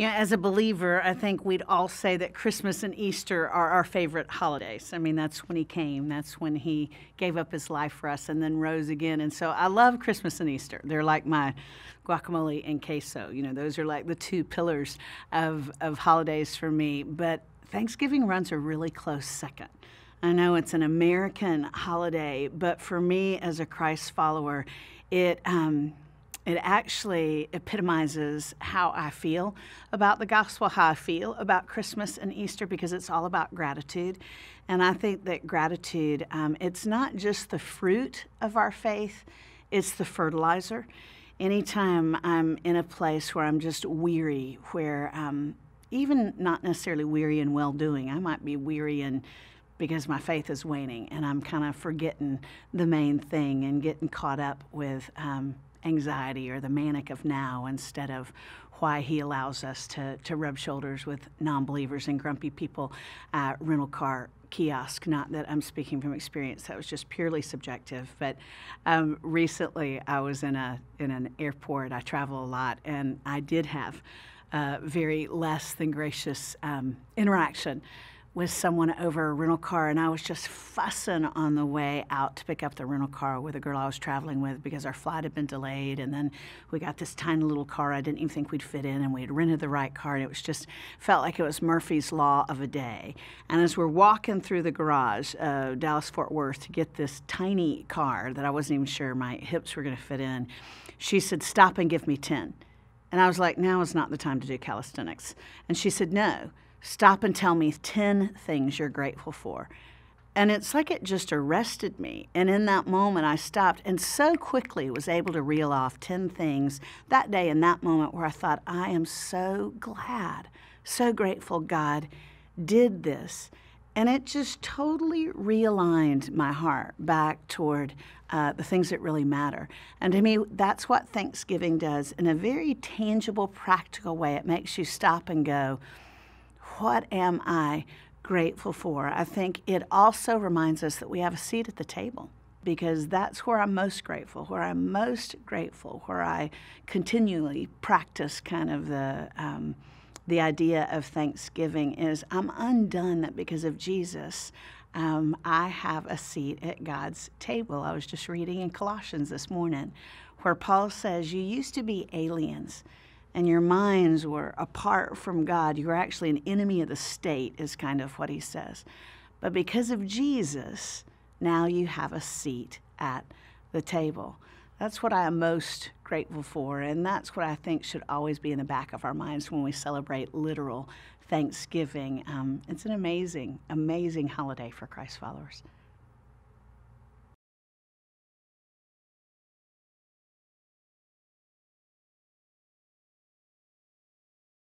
Yeah, as a believer, I think we'd all say that Christmas and Easter are our favorite holidays. I mean, that's when he came, that's when he gave up his life for us and then rose again. And so I love Christmas and Easter. They're like my guacamole and queso. You know, those are like the two pillars of, of holidays for me. But Thanksgiving runs a really close second. I know it's an American holiday, but for me as a Christ follower, it um, it actually epitomizes how I feel about the gospel, how I feel about Christmas and Easter, because it's all about gratitude. And I think that gratitude, um, it's not just the fruit of our faith, it's the fertilizer. Anytime I'm in a place where I'm just weary, where um, even not necessarily weary and well doing, I might be weary and because my faith is waning and I'm kind of forgetting the main thing and getting caught up with. Um, anxiety or the manic of now instead of why he allows us to, to rub shoulders with non believers and grumpy people at rental car kiosk. Not that I'm speaking from experience, that was just purely subjective. But um, recently I was in, a, in an airport, I travel a lot, and I did have very less than gracious um, interaction with someone over a rental car, and I was just fussing on the way out to pick up the rental car with a girl I was traveling with because our flight had been delayed. And then we got this tiny little car I didn't even think we'd fit in, and we had rented the right car. And it was just felt like it was Murphy's Law of a day. And as we're walking through the garage, uh, Dallas Fort Worth, to get this tiny car that I wasn't even sure my hips were going to fit in, she said, Stop and give me 10. And I was like, Now is not the time to do calisthenics. And she said, No. Stop and tell me 10 things you're grateful for. And it's like it just arrested me. And in that moment, I stopped and so quickly was able to reel off 10 things that day in that moment where I thought, I am so glad, so grateful God did this. And it just totally realigned my heart back toward uh, the things that really matter. And to me, that's what Thanksgiving does in a very tangible, practical way. It makes you stop and go, what am I grateful for? I think it also reminds us that we have a seat at the table because that's where I'm most grateful, where I'm most grateful, where I continually practice kind of the. Um, the idea of Thanksgiving is I'm undone because of Jesus. Um, I have a seat at God's table. I was just reading in Colossians this morning where Paul says, You used to be aliens and your minds were apart from God. You were actually an enemy of the state, is kind of what he says. But because of Jesus, now you have a seat at the table. That's what I am most grateful for, and that's what I think should always be in the back of our minds when we celebrate literal Thanksgiving. Um, it's an amazing, amazing holiday for Christ followers.